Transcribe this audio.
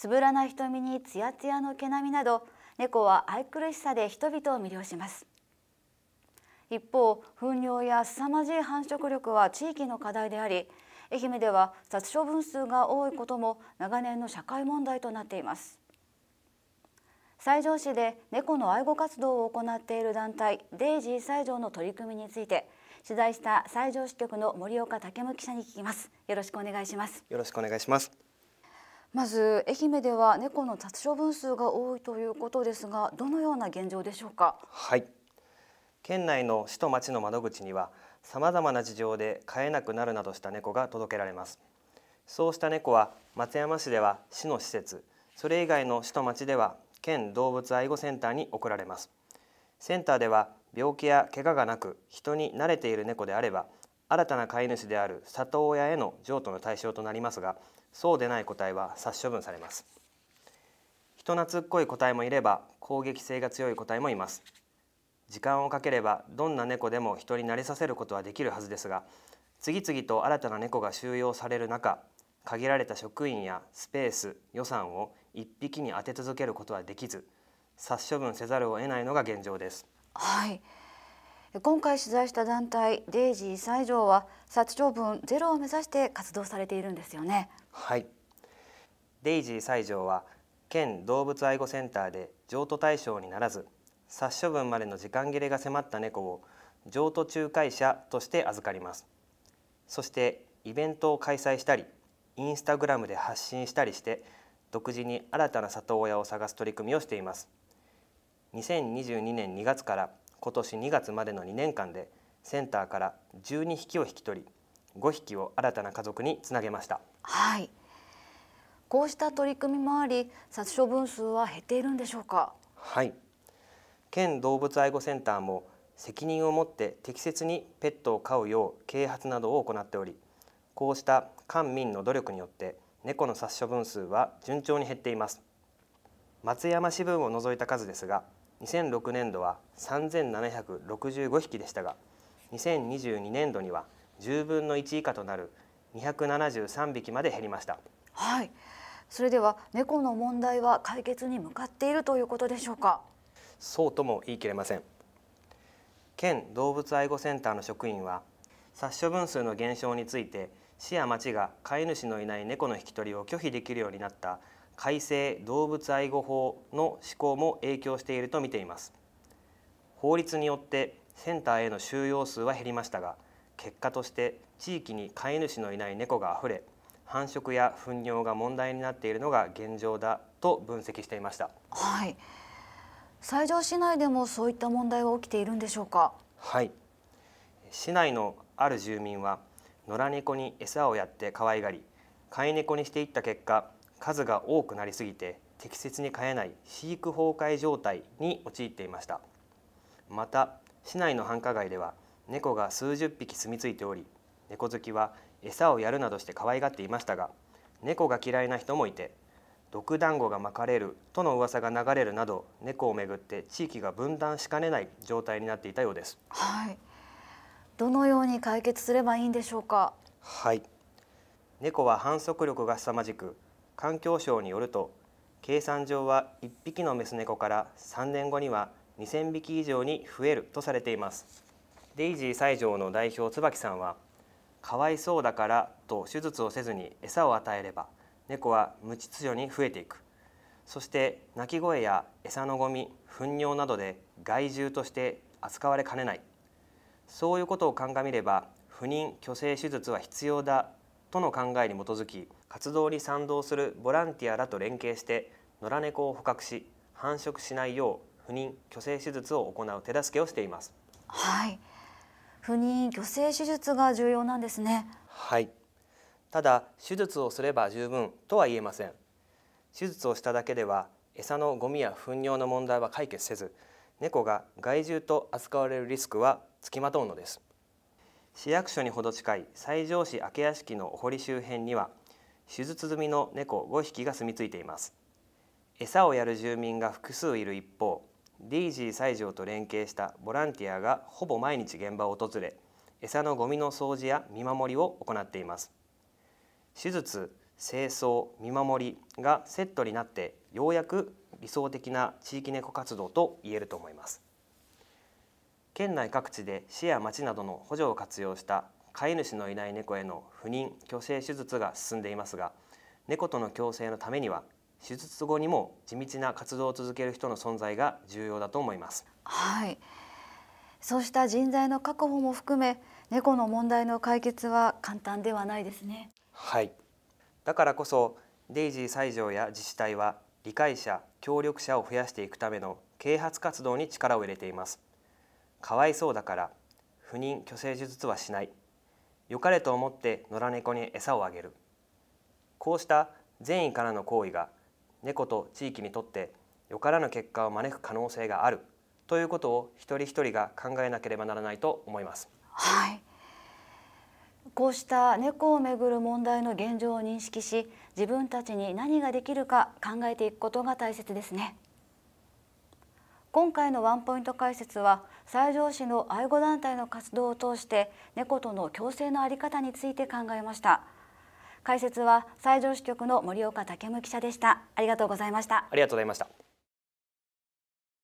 つぶらな瞳につやつやの毛並みなど猫は愛くるしさで人々を魅了します一方糞尿や凄まじい繁殖力は地域の課題であり愛媛では殺処分数が多いことも長年の社会問題となっています西条市で猫の愛護活動を行っている団体デイジー西条の取り組みについて取材した西条支局の森岡武記者に聞きますよろしくお願いしますよろしくお願いしますまず愛媛では猫の殺処分数が多いということですがどのような現状でしょうかはい県内の市と町の窓口にはさまざまな事情で飼えなくなるなどした猫が届けられますそうした猫は松山市では市の施設それ以外の市と町では県動物愛護センターに送られますセンターでは病気や怪我がなく人に慣れている猫であれば新たな飼い主である里親への譲渡の対象となりますがそうでない個体は殺処分されます人懐っこい個体もいれば攻撃性が強い個体もいます時間をかければどんな猫でも人に慣れさせることはできるはずですが次々と新たな猫が収容される中限られた職員やスペース予算を一匹に当て続けることはできず殺処分せざるを得ないのが現状です。はい今回取材した団体デイジー西条は殺処分ゼロを目指して活動されているんですよねはいデイジー西条は県動物愛護センターで譲渡対象にならず殺処分までの時間切れが迫った猫を譲渡仲介者として預かりますそしてイベントを開催したりインスタグラムで発信したりして独自に新たな里親を探す取り組みをしています2022年2月から今年2月までの2年間でセンターから12匹を引き取り5匹を新たな家族につなげました。はいこうした取り組みもあり殺処分数は減っているんでしょうかはい県動物愛護センターも責任を持って適切にペットを飼うよう啓発などを行っておりこうした官民の努力によって猫の殺処分数は順調に減っています松山支部を除いた数ですが2006年度は3765匹でしたが2022年度には10分の1以下となる273匹まで減りました。はいそれでは猫の問題は解決に向かっているということでしょうかそうとも言い切れません県動物愛護センターの職員は殺処分数の減少について市や町が飼い主のいない猫の引き取りを拒否できるようになった改正動物愛護法の施行も影響していると見ています法律によってセンターへの収容数は減りましたが結果として地域に飼い主のいない猫があふれ繁殖や糞尿が問題になっているのが現状だと分析していました。はい。西条市内でもそういった問題は起きているんでしょうか。はい。市内のある住民は野良猫に餌をやって可愛がり、飼い猫にしていった結果、数が多くなりすぎて適切に飼えない飼育崩壊状態に陥っていました。また市内の繁華街では猫が数十匹住み着いており猫好きは餌をやるなどして可愛がっていましたが猫が嫌いな人もいて毒団子が巻かれるとの噂が流れるなど猫をめぐって地域が分断しかねない状態になっていたようです。はいどのように解決すればいいんでしょうかはい猫は反則力が凄まじく環境省によると計算上は1匹のメス猫から3年後には2000匹以上に増えるとされていますデイジー西条の代表椿さんは「かわいそうだから」と手術をせずに餌を与えれば猫は無秩序に増えていくそして鳴き声や餌のゴミ糞尿などで害獣として扱われかねないそういうことを鑑みれば不妊・去勢手術は必要だとの考えに基づき活動に賛同するボランティアらと連携して野良猫を捕獲し繁殖しないよう不妊・去勢手術を行う手助けをしています。はい不妊・去勢手術が重要なんですねはいただ手術をすれば十分とは言えません手術をしただけでは餌のゴミや糞尿の問題は解決せず猫が害獣と扱われるリスクはつきまとうのです市役所にほど近い西条市明屋敷のお堀周辺には手術済みの猫5匹が住み着いています餌をやる住民が複数いる一方デイジー西条と連携したボランティアがほぼ毎日現場を訪れ餌のゴミの掃除や見守りを行っています手術清掃見守りがセットになってようやく理想的な地域猫活動と言えると思います県内各地で市や町などの補助を活用した飼い主のいない猫への不妊・去勢手術が進んでいますが猫との共生のためには手術後にも地道な活動を続ける人の存在が重要だと思います。はい。そうした人材の確保も含め、猫の問題の解決は簡単ではないですね。はい。だからこそデイジー西条や自治体は理解者、協力者を増やしていくための啓発活動に力を入れています。かわいそうだから不妊・去勢手術はしない。良かれと思って野良猫に餌をあげる。こうした善意からの行為が猫と地域にとってよからぬ結果を招く可能性があるということを一人一人が考えなければならないと思います。はいこうした猫をめぐる問題の現状を認識し自分たちに何ができるか考えていくことが大切ですね今回のワンポイント解説は西条市の愛護団体の活動を通して猫との共生の在り方について考えました。解説は西条支局の森岡武記者でしたありがとうございましたありがとうございました